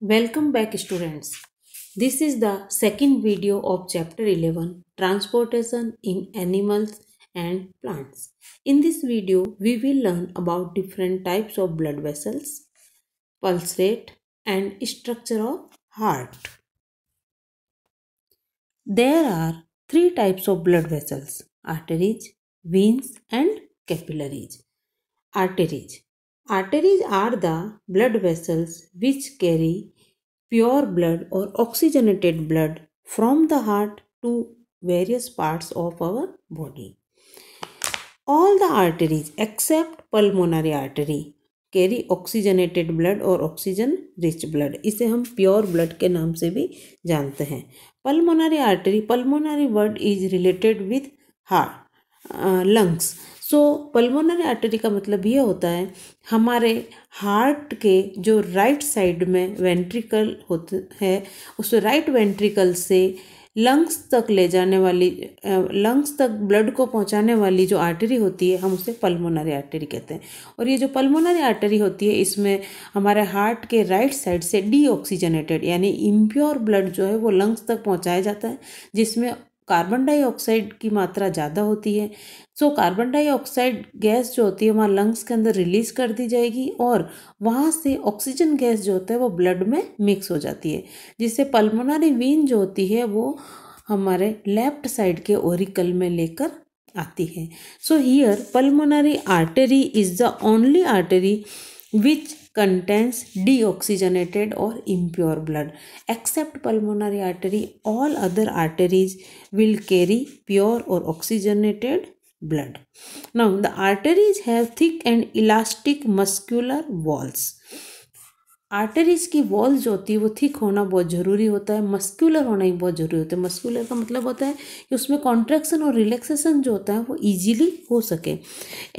Welcome back students. This is the second video of chapter 11 transportation in animals and plants. In this video we will learn about different types of blood vessels, pulse rate and structure of heart. There are three types of blood vessels arteries, veins and capillaries. Arteries arteries are the blood vessels which carry pure blood और oxygenated blood from the heart to various parts of our body all the arteries except pulmonary artery carry oxygenated blood और oxygen rich blood इसे हम pure blood के नाम से भी जानते हैं pulmonary artery pulmonary blood is related with heart lungs uh, so pulmonary artery का मतलब यह होता है हमारे हार्ट के जो राइट साइड में वेंट्रिकल होते है उस राइट वेंट्रिकल से लंग्स तक ले जाने वाली लंग्स तक ब्लड को पहुंचाने वाली जो आर्टरी होती है हम उसे पल्मोनरी आर्टरी कहते हैं और ये जो पल्मोनरी आर्टरी होती है इसमें हमारे हार्ट के राइट साइड से डीऑक्सीजनेटेड यानी इम्प्योर ब्लड जो है वो लंग्स तक पहुंचाया जाता है जिसमें कार्बन डाइऑक्साइड की मात्रा ज़्यादा होती है सो कार्बन डाइऑक्साइड गैस जो होती है वहाँ लंग्स के अंदर रिलीज कर दी जाएगी और वहाँ से ऑक्सीजन गैस जो होता है वो ब्लड में मिक्स हो जाती है जिससे पल्मोनरी वीन जो होती है वो हमारे लेफ्ट साइड के ओरिकल में लेकर आती है so here pulmonary artery is the only artery which contains deoxygenated or impure blood. Except pulmonary artery, all other arteries will carry pure or oxygenated blood. Now, the arteries have thick and elastic muscular walls arteries की walls जो होती है वो thick होना बहुत ज़रूरी होता है मस्कुलर होना ही बहुत ज़रूरी होता है मस्कुलर का मतलब होता है कि उसमें कॉन्ट्रैक्शन और रिलैक्सेशन जो होता है वो ईजीली हो सके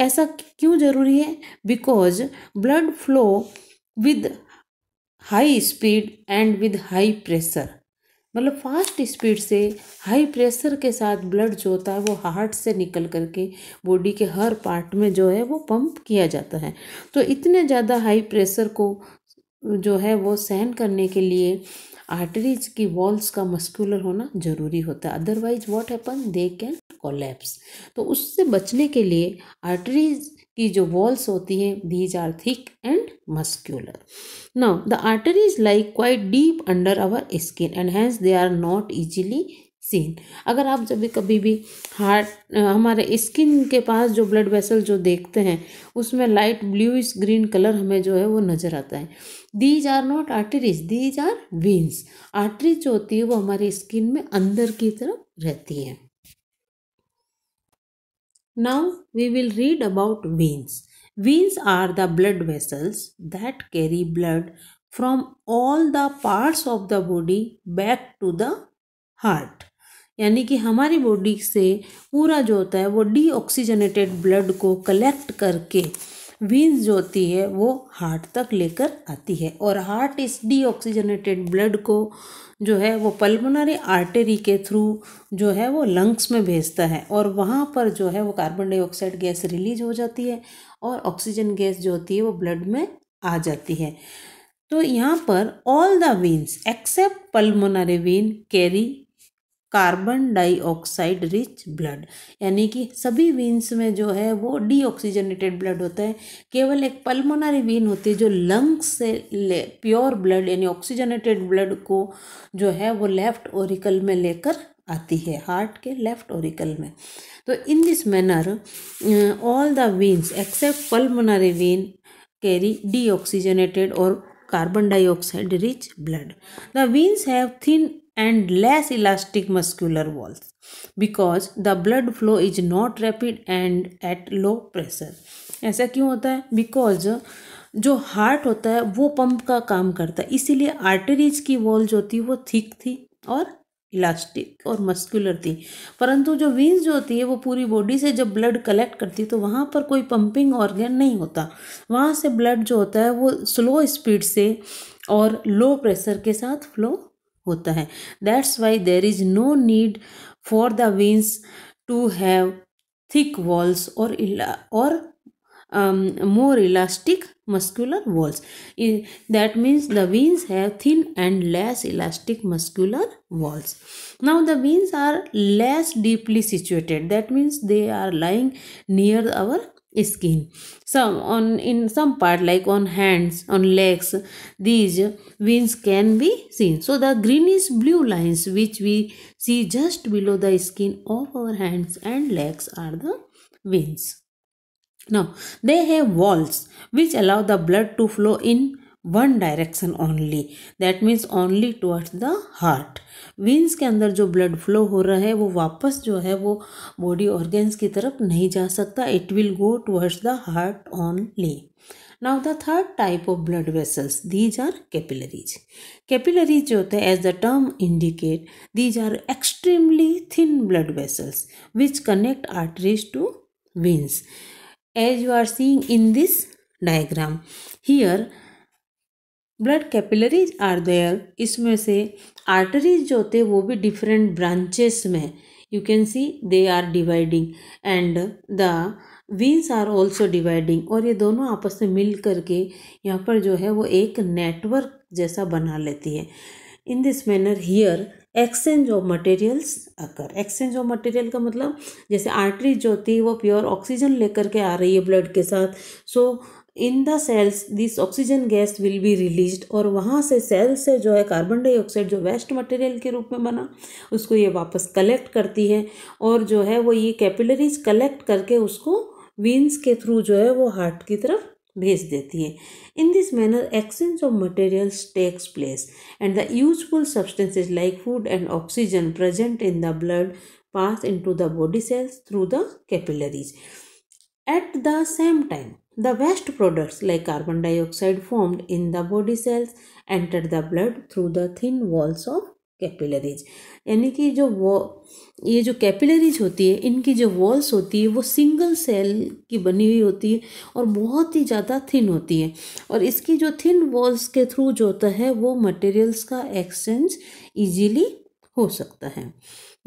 ऐसा क्यों ज़रूरी है because blood flow with high speed and with high pressure मतलब फास्ट स्पीड से हाई प्रेशर के साथ ब्लड जो होता है वो हार्ट से निकल करके बॉडी के हर पार्ट में जो है वो पंप किया जाता है तो इतने ज़्यादा हाई प्रेशर को जो है वो सहन करने के लिए आर्टरीज की वॉल्स का मस्कुलर होना ज़रूरी होता है otherwise what happen they can collapse तो उससे बचने के लिए आर्टरीज की जो वॉल्स होती हैं these are thick and muscular ना the arteries like quite deep under our skin and hence they are not easily seen अगर आप जब भी कभी भी हार्ट हमारे स्किन के पास जो ब्लड वेसल जो देखते हैं उसमें लाइट ब्लू ग्रीन कलर हमें जो है वो नज़र आता है these are not arteries these are veins arteries जो होती है वो हमारी स्किन में अंदर की तरफ रहती है now we will read about veins veins are the blood vessels that carry blood from all the parts of the body back to the heart यानी कि हमारी बॉडी से पूरा जो होता है वो डीऑक्सीजनेटेड ब्लड को कलेक्ट करके वीन्स जो होती है वो हार्ट तक लेकर आती है और हार्ट इस ऑक्सीजनेटेड ब्लड को जो है वो पल्मोनरी आर्टरी के थ्रू जो है वो लंग्स में भेजता है और वहाँ पर जो है वो कार्बन डाइऑक्साइड गैस रिलीज हो जाती है और ऑक्सीजन गैस जो होती है वो ब्लड में आ जाती है तो यहाँ पर all the veins except pulmonary vein carry carbon dioxide rich blood यानी कि सभी वीन्स में जो है वो डीऑक्सीजनेटेड ब्लड होता है केवल एक पल्मोनरी वीन होती है जो लंग्स से ले प्योर ब्लड यानी ऑक्सीजनेटेड ब्लड को जो है वो लेफ्ट ओरिकल में लेकर आती है हार्ट के लेफ्ट ओरिकल में तो in this manner all the veins except pulmonary vein carry oxygenated और carbon dioxide rich blood the veins have thin and less elastic muscular walls because the blood flow is not rapid and at low pressure ऐसा क्यों होता है because जो heart होता है वो pump का काम करता है इसीलिए आर्टरीज की वॉल जो होती है वो थिक थी और इलास्टिक और मस्कुलर थी परंतु जो वीन्स जो होती है वो पूरी बॉडी से जब ब्लड कलेक्ट करती तो वहाँ पर कोई पंपिंग ऑर्गन नहीं होता वहाँ से ब्लड जो होता है वो स्लो स्पीड से और लो प्रेशर के साथ फ्लो होता है that's why there is no need for the veins to have thick walls और और more elastic muscular walls that means the veins have thin and less elastic muscular walls now the veins are less deeply situated that means they are lying near our skin some on in some part like on hands on legs these veins can be seen so the greenish blue lines which we see just below the skin of our hands and legs are the veins now they have walls which allow the blood to flow in one direction only that means only towards the heart veins के अंदर जो blood flow हो रहा है वो वापस जो है वो बॉडी ऑर्गेन्स की तरफ नहीं जा सकता it will go towards the heart only now the third type of blood vessels these are capillaries capillaries जो होते हैं as the term indicate these are extremely thin blood vessels which connect arteries to veins as you are seeing in this diagram here blood capillaries are there इसमें से arteries जो होते वो भी different branches में you can see they are dividing and the वीन्स are also dividing और ये दोनों आपस में मिल करके यहाँ पर जो है वो एक नेटवर्क जैसा बना लेती है in this manner here exchange of materials occur exchange of material का मतलब जैसे आर्टरी जो होती है वो प्योर ऑक्सीजन लेकर के आ रही है ब्लड के साथ so in the cells this oxygen gas will be released और वहाँ से सेल से जो है कार्बन डाइऑक्साइड जो वेस्ट मटेरियल के रूप में बना उसको ये वापस कलेक्ट करती है और जो है वो ये कैपिलरीज कलेक्ट करके उसको वीन्स के थ्रू जो है वो हार्ट की तरफ भेज देती है in this manner exchange of materials takes place and the useful substances like food and oxygen present in the blood pass into the body cells through the capillaries at the same time The waste products like carbon dioxide formed in the body cells enter the blood through the thin walls of capillaries यानी कि जो वो ये जो capillaries होती है इनकी जो वॉल्स होती है वो सिंगल सेल की बनी हुई होती है और बहुत ही ज़्यादा थिन होती है और इसकी जो थिन वॉल्स के थ्रू जो होता है वो मटेरियल्स का एक्सचेंज इजीली हो सकता है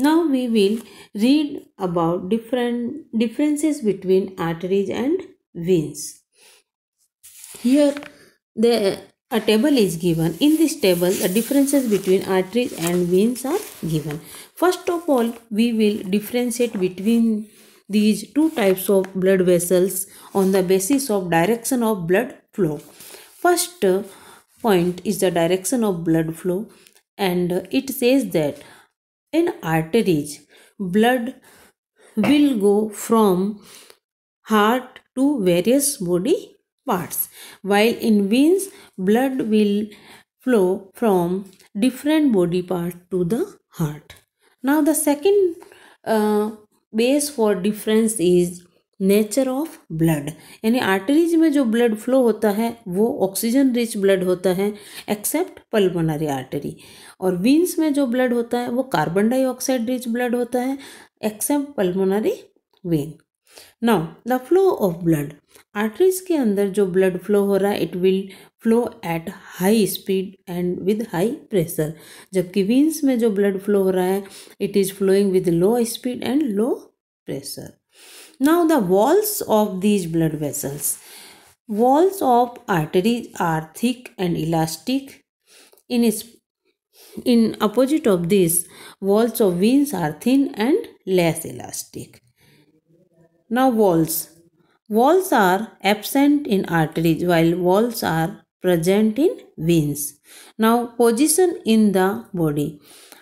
now we will read about different differences between arteries and veins. Here the a table is given. In this table the differences between arteries and veins are given. First of all we will differentiate between these two types of blood vessels on the basis of direction of blood flow. First point is the direction of blood flow and it says that in arteries blood will go from heart to various body parts while in veins blood will flow from different body part to the heart now the second uh, base for difference is nature of blood यानी arteries में जो blood flow होता है वो oxygen rich blood होता है except pulmonary artery और वीन्स में जो ब्लड होता है वो कार्बन डाइऑक्साइड रिच ब्लड होता है except pulmonary vein now the flow of blood arteries के अंदर जो ब्लड फ्लो हो रहा है it will flow at high speed and with high pressure जबकि वीन्स में जो ब्लड फ्लो हो रहा है it is flowing with low speed and low pressure now the walls of these blood vessels walls of arteries are thick and elastic in in opposite of this walls of वीन्स are thin and less elastic Now walls. Walls are absent in arteries while walls are present in veins. Now position in the body.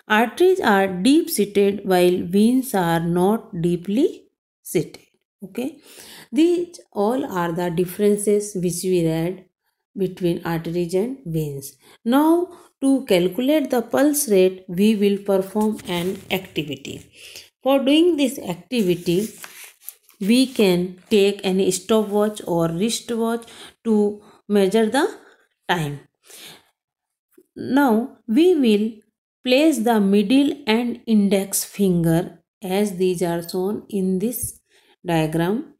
Arteries are deep seated while veins are not deeply seated. Okay. These all are the differences which we read between arteries and veins. Now to calculate the pulse rate we will perform an activity. For doing this activity we can take any stopwatch or wristwatch to measure the time. Now we will place the middle and index finger as these are shown in this diagram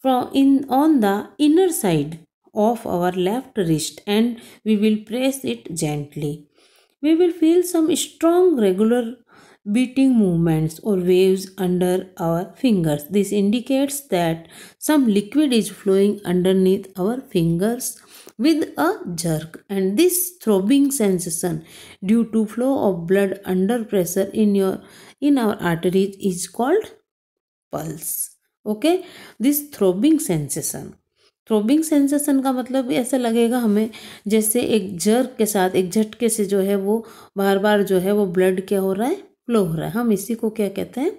from in on the inner side of our left wrist and we will press it gently. We will feel some strong regular beating movements or waves under our fingers. This indicates that some liquid is flowing underneath our fingers with a jerk and this throbbing sensation due to flow of blood under pressure in your in our arteries is called pulse okay this throbbing sensation throbbing sensation का मतलब भी ऐसा लगेगा हमें जैसे एक jerk के साथ एक झटके से जो है वो बार बार जो है वो ब्लड क्या हो रहा है फ्लो हो रहा है हम इसी को क्या कहते हैं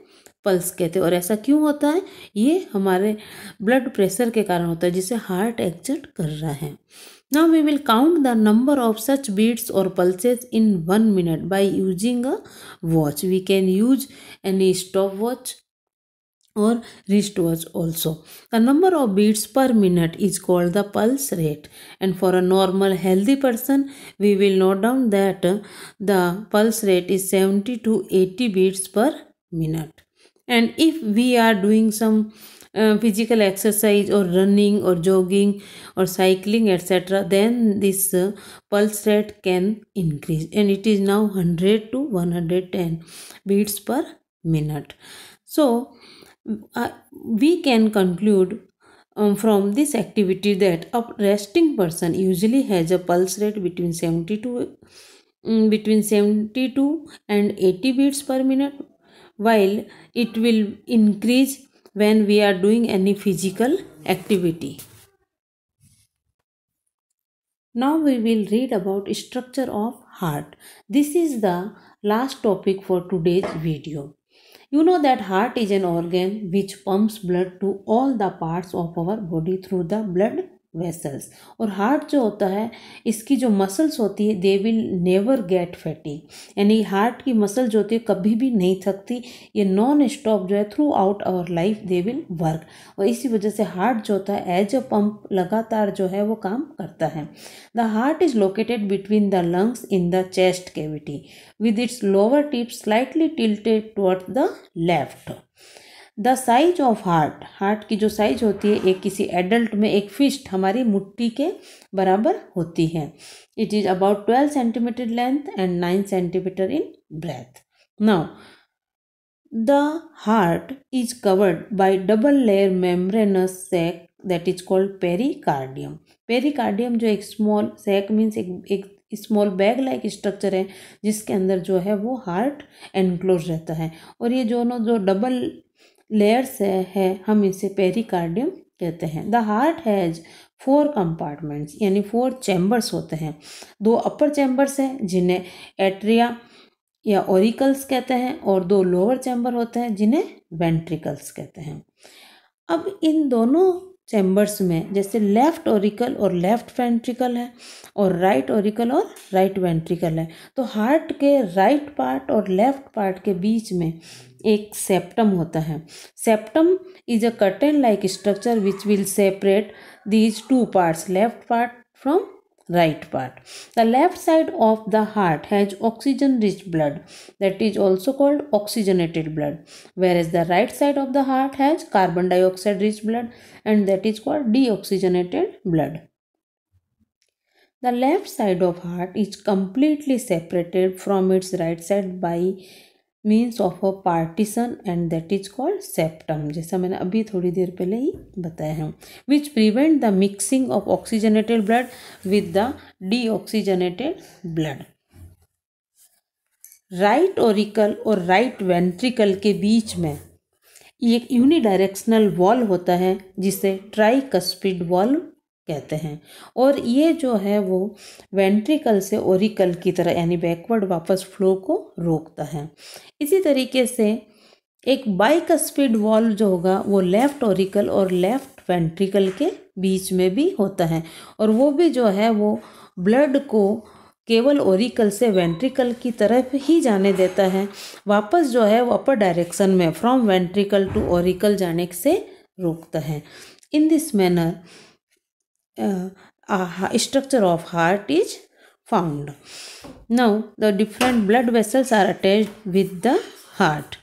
पल्स कहते हैं और ऐसा क्यों होता है ये हमारे ब्लड प्रेशर के कारण होता है जिसे हार्ट एक्चट कर रहा है now we will count the number of such beats और pulses in one minute by using a watch we can use any stopwatch or wristwatch also. The number of beats per minute is called the pulse rate and for a normal healthy person we will note down that the pulse rate is 70 to 80 beats per minute and if we are doing some uh, physical exercise or running or jogging or cycling etc then this uh, pulse rate can increase and it is now 100 to 110 beats per minute so uh, we can conclude um, from this activity that a resting person usually has a pulse rate between 72 um, between 72 and 80 beats per minute while it will increase when we are doing any physical activity now we will read about structure of heart this is the last topic for today's video you know that heart is an organ which pumps blood to all the parts of our body through the blood vessels और heart जो होता है इसकी जो muscles होती है they will never get fatty यानी heart की मसल जो होती है कभी भी नहीं थकती ये नॉन स्टॉप जो है throughout our life they will work और इसी वजह से हार्ट जो होता है एज अ पंप लगातार जो है वो काम करता है the heart is located between the lungs in the chest cavity with its lower tip slightly tilted toward the left the size of heart heart की जो साइज होती है एक किसी एडल्ट में एक फिस्ट हमारी मुट्ठी के बराबर होती है it is about twelve centimetre length and nine centimetre in breadth now the heart is covered by double layer membranous sac that is called pericardium pericardium जो एक स्मॉल सैक मीन्स एक, एक स्मॉल बैग लाइक स्ट्रक्चर है जिसके अंदर जो है वो हार्ट एनक्लोज रहता है और ये दोनों जो डबल लेयर्स है हम इसे पेरिकार्डियम कहते हैं the heart has four compartments यानी फोर चैम्बर्स होते हैं दो अपर चैम्बर्स हैं जिन्हें एट्रिया या ओरिकल्स कहते हैं और दो लोअर चैम्बर होते हैं जिन्हें वेंट्रिकल्स कहते हैं अब इन दोनों चैम्बर्स में जैसे लेफ़्ट ओरिकल और लेफ़्ट वेंट्रिकल है और राइट ओरिकल और राइट वेंट्रिकल है तो हार्ट के राइट पार्ट और लेफ़्ट पार्ट के बीच में एक सेप्टम होता है septum is a curtain like structure which will separate these two parts left part from right part the left side of the heart has oxygen rich blood that is also called oxygenated blood whereas the right side of the heart has carbon dioxide rich blood and that is called deoxygenated blood the left side of heart is completely separated from its right side by means of a partition and that is called septum जैसा मैंने अभी थोड़ी देर पहले ही बताया है which prevent the mixing of oxygenated blood with the deoxygenated blood right auricle और राइट वेंट्रिकल के बीच में एक यूनिडायरेक्शनल वॉल्व होता है जिसे ट्राई कस्पिड वॉल्व कहते हैं और ये जो है वो वेंट्रिकल से ओरिकल की तरह यानी बैकवर्ड वापस फ्लो को रोकता है इसी तरीके से एक बाइक स्पीड वॉल्व जो होगा वो लेफ़्ट ओरिकल और लेफ़्ट वेंट्रिकल के बीच में भी होता है और वो भी जो है वो ब्लड को केवल ओरिकल से वेंट्रिकल की तरफ ही जाने देता है वापस जो है वो अपर डायरेक्शन में फ्रॉम वेंट्रिकल टू ओरिकल जाने से रोकता है in this manner uh, uh structure of heart is found. Now the different blood vessels are attached with the heart.